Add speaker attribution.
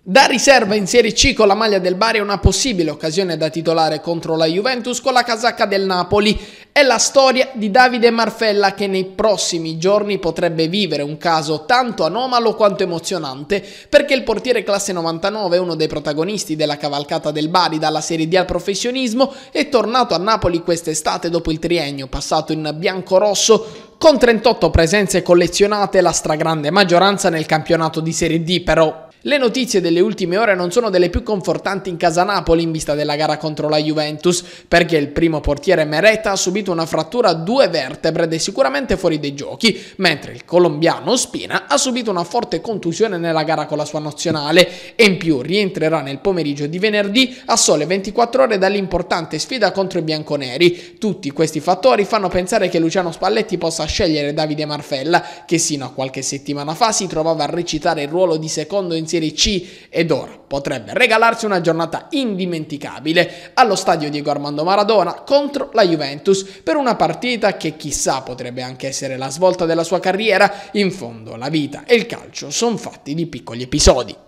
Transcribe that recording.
Speaker 1: Da riserva in Serie C con la maglia del Bari è una possibile occasione da titolare contro la Juventus con la casacca del Napoli. È la storia di Davide Marfella che nei prossimi giorni potrebbe vivere un caso tanto anomalo quanto emozionante perché il portiere classe 99 uno dei protagonisti della cavalcata del Bari dalla Serie D al professionismo è tornato a Napoli quest'estate dopo il triennio passato in bianco-rosso con 38 presenze collezionate la stragrande maggioranza nel campionato di Serie D però le notizie delle ultime ore non sono delle più confortanti in casa Napoli in vista della gara contro la Juventus, perché il primo portiere Meretta ha subito una frattura a due vertebre ed è sicuramente fuori dai giochi, mentre il colombiano Spina ha subito una forte contusione nella gara con la sua nazionale e in più rientrerà nel pomeriggio di venerdì a sole 24 ore dall'importante sfida contro i bianconeri. Tutti questi fattori fanno pensare che Luciano Spalletti possa scegliere Davide Marfella, che sino a qualche settimana fa si trovava a recitare il ruolo di secondo in Serie C ed ora potrebbe regalarsi una giornata indimenticabile allo stadio Diego Armando Maradona contro la Juventus per una partita che chissà potrebbe anche essere la svolta della sua carriera. In fondo la vita e il calcio sono fatti di piccoli episodi.